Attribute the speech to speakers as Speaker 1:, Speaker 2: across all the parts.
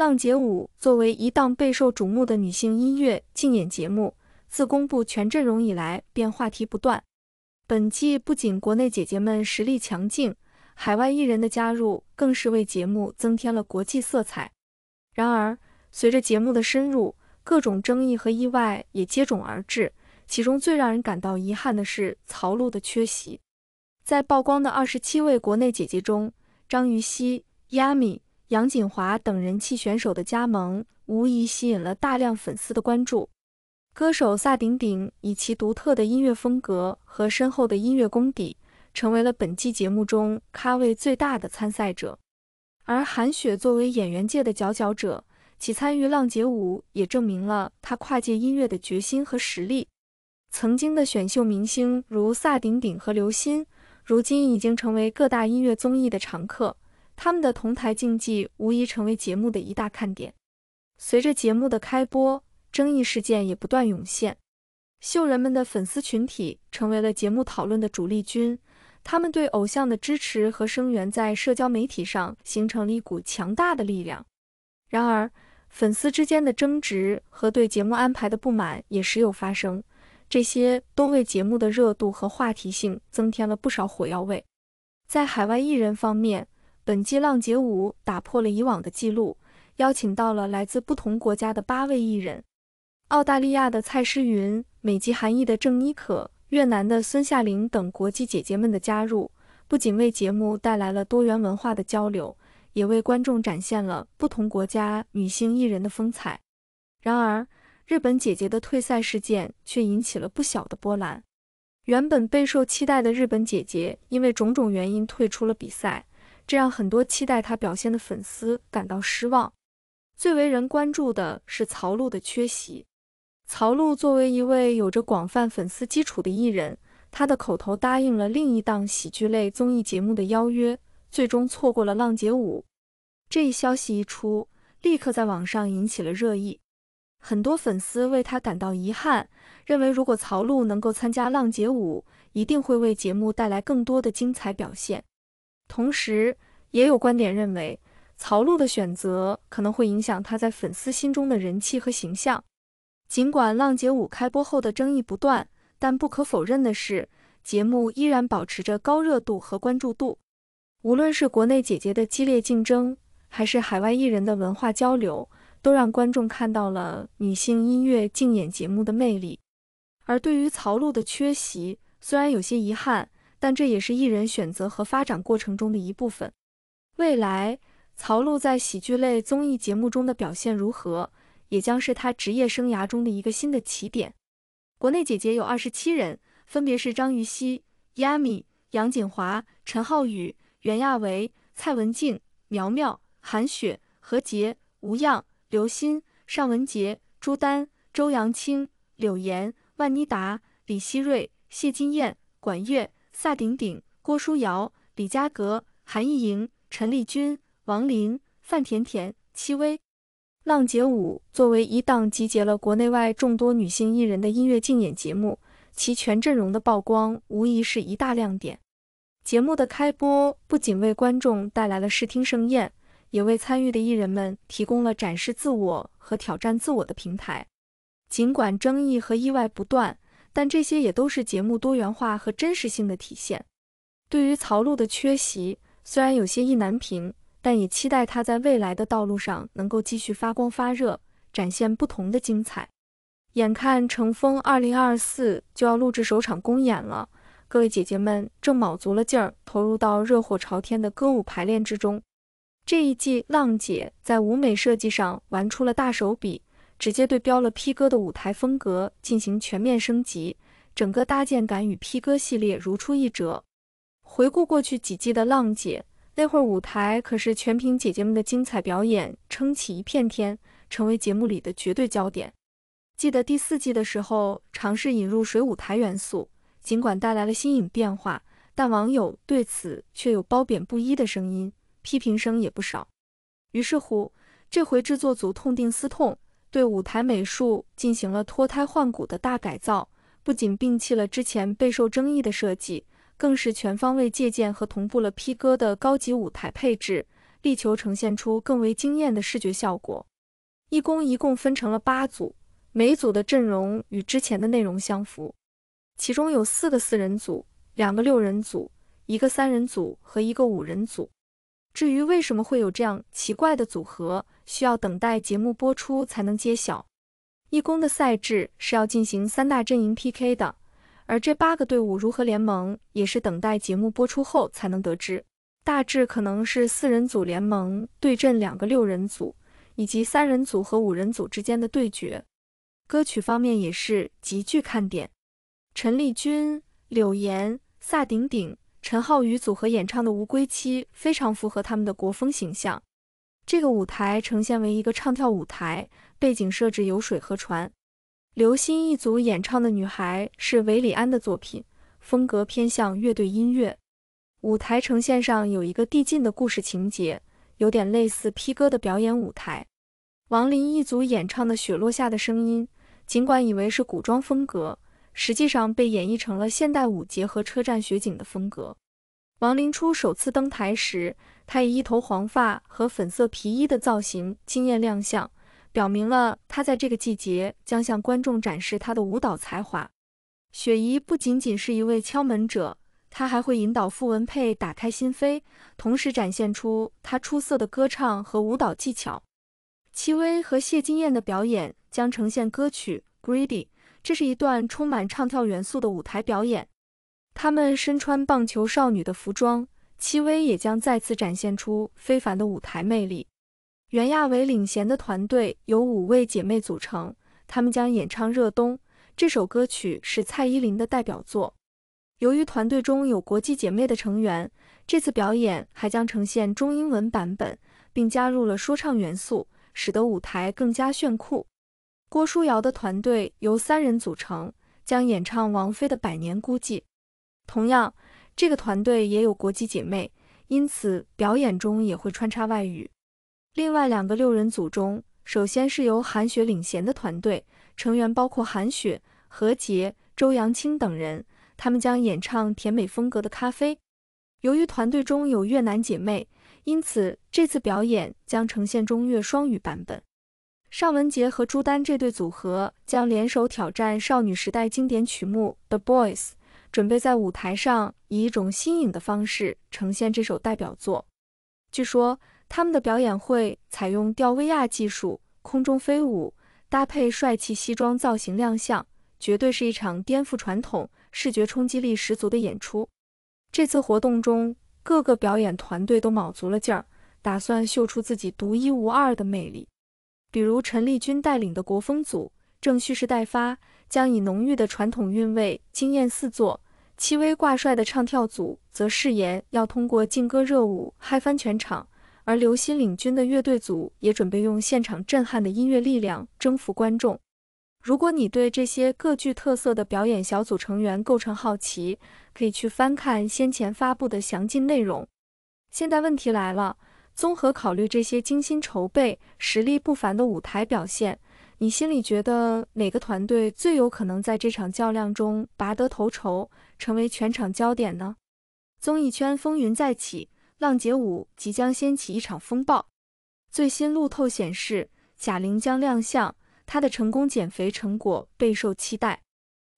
Speaker 1: 浪姐五作为一档备受瞩目的女性音乐竞演节目，自公布全阵容以来便话题不断。本季不仅国内姐姐们实力强劲，海外艺人的加入更是为节目增添了国际色彩。然而，随着节目的深入，各种争议和意外也接踵而至。其中最让人感到遗憾的是曹璐的缺席。在曝光的二十七位国内姐姐中，张予曦、Yamy。杨锦华等人气选手的加盟，无疑吸引了大量粉丝的关注。歌手萨顶顶以其独特的音乐风格和深厚的音乐功底，成为了本季节目中咖位最大的参赛者。而韩雪作为演员界的佼佼者，其参与浪姐舞也证明了她跨界音乐的决心和实力。曾经的选秀明星如萨顶顶和刘鑫，如今已经成为各大音乐综艺的常客。他们的同台竞技无疑成为节目的一大看点。随着节目的开播，争议事件也不断涌现。秀人们的粉丝群体成为了节目讨论的主力军，他们对偶像的支持和声援在社交媒体上形成了一股强大的力量。然而，粉丝之间的争执和对节目安排的不满也时有发生，这些都为节目的热度和话题性增添了不少火药味。在海外艺人方面，本季《浪姐五》打破了以往的记录，邀请到了来自不同国家的八位艺人，澳大利亚的蔡诗芸、美籍韩裔的郑妮可、越南的孙夏玲等国际姐姐们的加入，不仅为节目带来了多元文化的交流，也为观众展现了不同国家女性艺人的风采。然而，日本姐姐的退赛事件却引起了不小的波澜。原本备受期待的日本姐姐因为种种原因退出了比赛。这让很多期待他表现的粉丝感到失望。最为人关注的是曹璐的缺席。曹璐作为一位有着广泛粉丝基础的艺人，他的口头答应了另一档喜剧类综艺节目的邀约，最终错过了浪姐五。这一消息一出，立刻在网上引起了热议。很多粉丝为他感到遗憾，认为如果曹璐能够参加浪姐五，一定会为节目带来更多的精彩表现。同时，也有观点认为，曹璐的选择可能会影响她在粉丝心中的人气和形象。尽管《浪姐五》开播后的争议不断，但不可否认的是，节目依然保持着高热度和关注度。无论是国内姐姐的激烈竞争，还是海外艺人的文化交流，都让观众看到了女性音乐竞演节目的魅力。而对于曹璐的缺席，虽然有些遗憾。但这也是艺人选择和发展过程中的一部分。未来，曹璐在喜剧类综艺节目中的表现如何，也将是他职业生涯中的一个新的起点。国内姐姐有二十七人，分别是张予曦、m y 杨锦华、陈浩宇、袁娅维、蔡文静、苗苗、韩雪、何洁、吴恙、刘欣、尚雯婕、朱丹、周扬青、柳岩、万妮达、李溪芮、谢金燕、管乐。萨顶顶、郭书瑶、李佳格、韩艺莹、陈丽君、王琳、范甜甜、戚薇、浪姐五作为一档集结了国内外众多女性艺人的音乐竞演节目，其全阵容的曝光无疑是一大亮点。节目的开播不仅为观众带来了视听盛宴，也为参与的艺人们提供了展示自我和挑战自我的平台。尽管争议和意外不断。但这些也都是节目多元化和真实性的体现。对于曹璐的缺席，虽然有些意难平，但也期待他在未来的道路上能够继续发光发热，展现不同的精彩。眼看《乘风二零二四》就要录制首场公演了，各位姐姐们正卯足了劲儿，投入到热火朝天的歌舞排练之中。这一季浪姐在舞美设计上玩出了大手笔。直接对标了 P 哥的舞台风格进行全面升级，整个搭建感与 P 哥系列如出一辙。回顾过去几季的浪姐，那会儿舞台可是全凭姐姐们的精彩表演撑起一片天，成为节目里的绝对焦点。记得第四季的时候，尝试引入水舞台元素，尽管带来了新颖变化，但网友对此却有褒贬不一的声音，批评声也不少。于是乎，这回制作组痛定思痛。对舞台美术进行了脱胎换骨的大改造，不仅摒弃了之前备受争议的设计，更是全方位借鉴和同步了披哥的高级舞台配置，力求呈现出更为惊艳的视觉效果。一公一共分成了八组，每组的阵容与之前的内容相符，其中有四个四人组，两个六人组，一个三人组和一个五人组。至于为什么会有这样奇怪的组合，需要等待节目播出才能揭晓。义工的赛制是要进行三大阵营 PK 的，而这八个队伍如何联盟，也是等待节目播出后才能得知。大致可能是四人组联盟对阵两个六人组，以及三人组和五人组之间的对决。歌曲方面也是极具看点，陈丽君、柳岩、萨顶顶。陈浩宇组合演唱的《无归期》非常符合他们的国风形象。这个舞台呈现为一个唱跳舞台，背景设置有水和船。刘忻一组演唱的《女孩》是韦礼安的作品，风格偏向乐队音乐。舞台呈现上有一个递进的故事情节，有点类似 P 哥的表演舞台。王林一组演唱的《雪落下的声音》，尽管以为是古装风格。实际上被演绎成了现代舞结合车站雪景的风格。王林初首次登台时，他以一头黄发和粉色皮衣的造型惊艳亮相，表明了他在这个季节将向观众展示他的舞蹈才华。雪姨不仅仅是一位敲门者，她还会引导傅文佩打开心扉，同时展现出她出色的歌唱和舞蹈技巧。戚薇和谢金燕的表演将呈现歌曲《Greedy》。这是一段充满唱跳元素的舞台表演。她们身穿棒球少女的服装，戚薇也将再次展现出非凡的舞台魅力。袁娅维领衔的团队由五位姐妹组成，她们将演唱《热冬》这首歌曲，是蔡依林的代表作。由于团队中有国际姐妹的成员，这次表演还将呈现中英文版本，并加入了说唱元素，使得舞台更加炫酷。郭书瑶的团队由三人组成，将演唱王菲的《百年孤寂》。同样，这个团队也有国际姐妹，因此表演中也会穿插外语。另外两个六人组中，首先是由韩雪领衔的团队，成员包括韩雪、何洁、周扬青等人，他们将演唱甜美风格的《咖啡》。由于团队中有越南姐妹，因此这次表演将呈现中越双语版本。尚雯婕和朱丹这对组合将联手挑战少女时代经典曲目《The Boys》，准备在舞台上以一种新颖的方式呈现这首代表作。据说他们的表演会采用吊威亚技术，空中飞舞，搭配帅气西装造型亮相，绝对是一场颠覆传统、视觉冲击力十足的演出。这次活动中，各个表演团队都卯足了劲儿，打算秀出自己独一无二的魅力。比如陈立军带领的国风组正蓄势待发，将以浓郁的传统韵味惊艳四座；戚薇挂帅的唱跳组则誓言要通过劲歌热舞嗨翻全场；而刘心领军的乐队组也准备用现场震撼的音乐力量征服观众。如果你对这些各具特色的表演小组成员构成好奇，可以去翻看先前发布的详尽内容。现在问题来了。综合考虑这些精心筹备、实力不凡的舞台表现，你心里觉得哪个团队最有可能在这场较量中拔得头筹，成为全场焦点呢？综艺圈风云再起，浪姐五即将掀起一场风暴。最新路透显示，贾玲将亮相，她的成功减肥成果备受期待。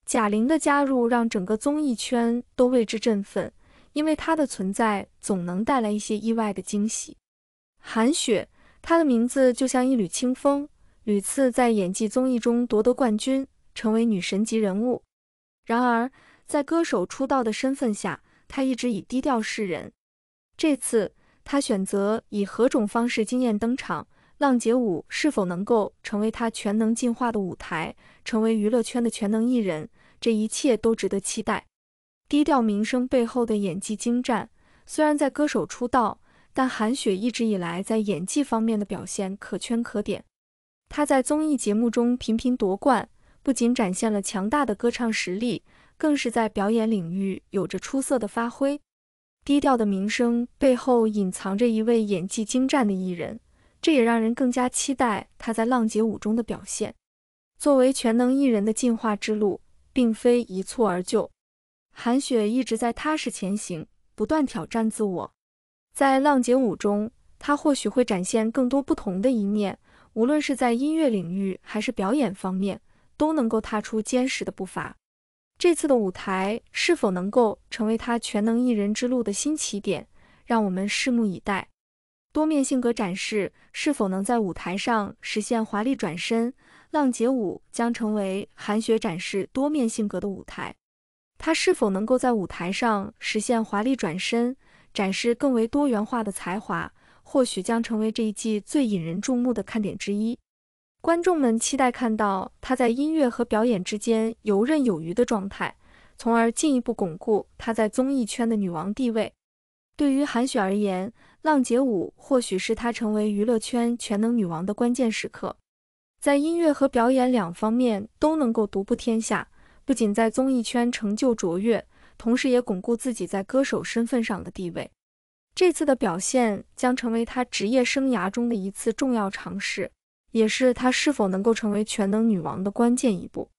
Speaker 1: 贾玲的加入让整个综艺圈都为之振奋，因为她的存在总能带来一些意外的惊喜。韩雪，她的名字就像一缕清风，屡次在演技综艺中夺得冠军，成为女神级人物。然而，在歌手出道的身份下，她一直以低调示人。这次，她选择以何种方式惊艳登场？浪姐舞是否能够成为她全能进化的舞台，成为娱乐圈的全能艺人？这一切都值得期待。低调名声背后的演技精湛，虽然在歌手出道。但韩雪一直以来在演技方面的表现可圈可点，她在综艺节目中频频夺冠，不仅展现了强大的歌唱实力，更是在表演领域有着出色的发挥。低调的名声背后隐藏着一位演技精湛的艺人，这也让人更加期待她在《浪姐舞》中的表现。作为全能艺人的进化之路，并非一蹴而就，韩雪一直在踏实前行，不断挑战自我。在浪姐舞中，她或许会展现更多不同的一面，无论是在音乐领域还是表演方面，都能够踏出坚实的步伐。这次的舞台是否能够成为她全能艺人之路的新起点，让我们拭目以待。多面性格展示是否能在舞台上实现华丽转身？浪姐舞将成为韩雪展示多面性格的舞台，她是否能够在舞台上实现华丽转身？展示更为多元化的才华，或许将成为这一季最引人注目的看点之一。观众们期待看到她在音乐和表演之间游刃有余的状态，从而进一步巩固她在综艺圈的女王地位。对于韩雪而言，浪姐舞》或许是她成为娱乐圈全能女王的关键时刻，在音乐和表演两方面都能够独步天下，不仅在综艺圈成就卓越。同时，也巩固自己在歌手身份上的地位。这次的表现将成为他职业生涯中的一次重要尝试，也是他是否能够成为全能女王的关键一步。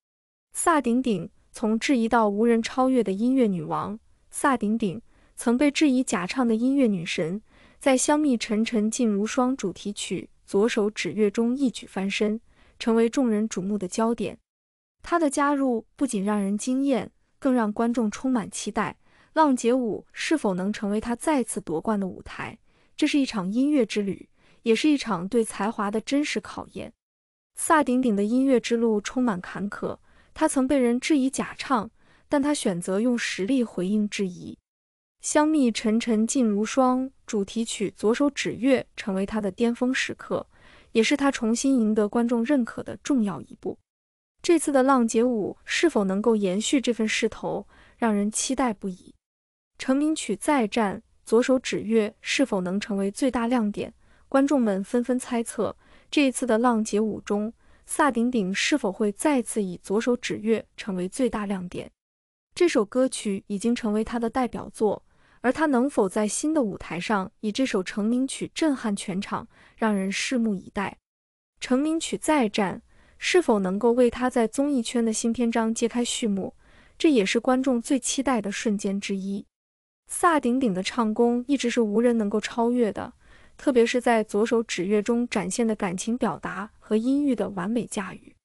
Speaker 1: 萨顶顶从质疑到无人超越的音乐女王，萨顶顶曾被质疑假唱的音乐女神，在《香蜜沉沉烬如霜》主题曲《左手指月》中一举翻身，成为众人瞩目的焦点。她的加入不仅让人惊艳。更让观众充满期待，浪姐五是否能成为他再次夺冠的舞台？这是一场音乐之旅，也是一场对才华的真实考验。萨顶顶的音乐之路充满坎坷，他曾被人质疑假唱，但他选择用实力回应质疑。香蜜沉沉烬如霜主题曲《左手指月》成为他的巅峰时刻，也是他重新赢得观众认可的重要一步。这次的浪姐五是否能够延续这份势头，让人期待不已。成名曲再战，左手指月是否能成为最大亮点？观众们纷纷猜测，这一次的浪姐五中，萨顶顶是否会再次以左手指月成为最大亮点？这首歌曲已经成为他的代表作，而他能否在新的舞台上以这首成名曲震撼全场，让人拭目以待。成名曲再战。是否能够为他在综艺圈的新篇章揭开序幕，这也是观众最期待的瞬间之一。萨顶顶的唱功一直是无人能够超越的，特别是在左手指月中展现的感情表达和音域的完美驾驭，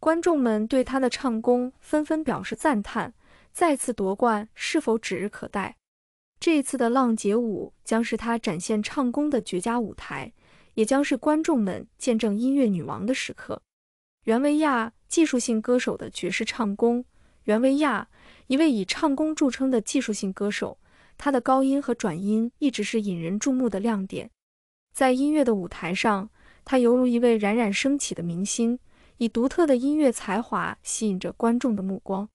Speaker 1: 观众们对她的唱功纷纷表示赞叹。再次夺冠是否指日可待？这一次的浪姐舞将是她展现唱功的绝佳舞台，也将是观众们见证音乐女王的时刻。袁维亚技术性歌手的爵士唱功。袁维亚，一位以唱功著称的技术性歌手，他的高音和转音一直是引人注目的亮点。在音乐的舞台上，他犹如一位冉冉升起的明星，以独特的音乐才华吸引着观众的目光。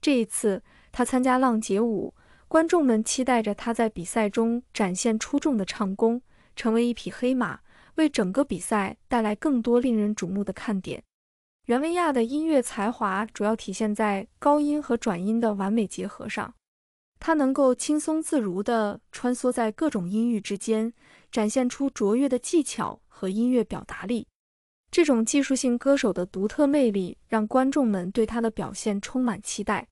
Speaker 1: 这一次，他参加浪姐五，观众们期待着他在比赛中展现出众的唱功，成为一匹黑马，为整个比赛带来更多令人瞩目的看点。袁维娅的音乐才华主要体现在高音和转音的完美结合上，她能够轻松自如地穿梭在各种音域之间，展现出卓越的技巧和音乐表达力。这种技术性歌手的独特魅力，让观众们对她的表现充满期待。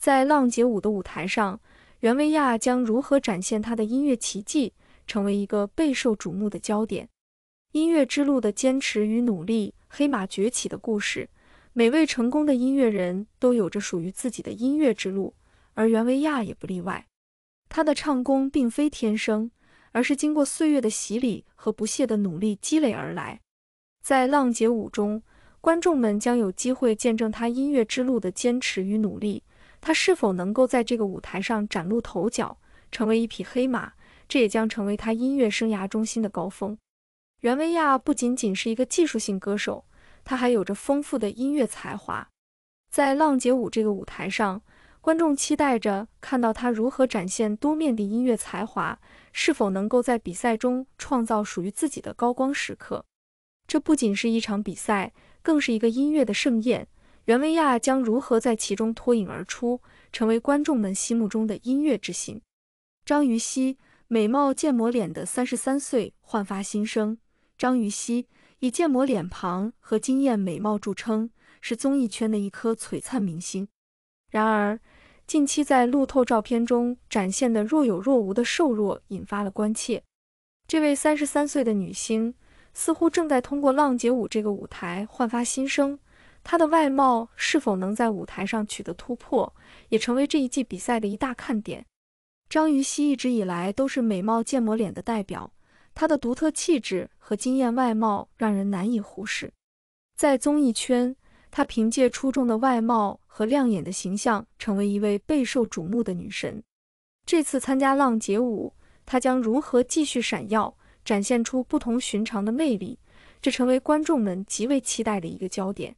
Speaker 1: 在浪姐舞的舞台上，袁维娅将如何展现她的音乐奇迹，成为一个备受瞩目的焦点。音乐之路的坚持与努力。黑马崛起的故事，每位成功的音乐人都有着属于自己的音乐之路，而袁维娅也不例外。她的唱功并非天生，而是经过岁月的洗礼和不懈的努力积累而来。在浪姐五中，观众们将有机会见证她音乐之路的坚持与努力。她是否能够在这个舞台上崭露头角，成为一匹黑马，这也将成为她音乐生涯中心的高峰。袁维娅不仅仅是一个技术性歌手，她还有着丰富的音乐才华。在浪姐五这个舞台上，观众期待着看到她如何展现多面的音乐才华，是否能够在比赛中创造属于自己的高光时刻。这不仅是一场比赛，更是一个音乐的盛宴。袁维娅将如何在其中脱颖而出，成为观众们心目中的音乐之星？张予曦，美貌建模脸的三十三岁焕发新生。张予曦以建模脸庞和惊艳美貌著称，是综艺圈的一颗璀璨明星。然而，近期在路透照片中展现的若有若无的瘦弱引发了关切。这位三十三岁的女星似乎正在通过《浪姐舞这个舞台焕发新生。她的外貌是否能在舞台上取得突破，也成为这一季比赛的一大看点。张予曦一直以来都是美貌建模脸的代表。她的独特气质和惊艳外貌让人难以忽视。在综艺圈，她凭借出众的外貌和亮眼的形象，成为一位备受瞩目的女神。这次参加浪姐舞》，她将如何继续闪耀，展现出不同寻常的魅力？这成为观众们极为期待的一个焦点。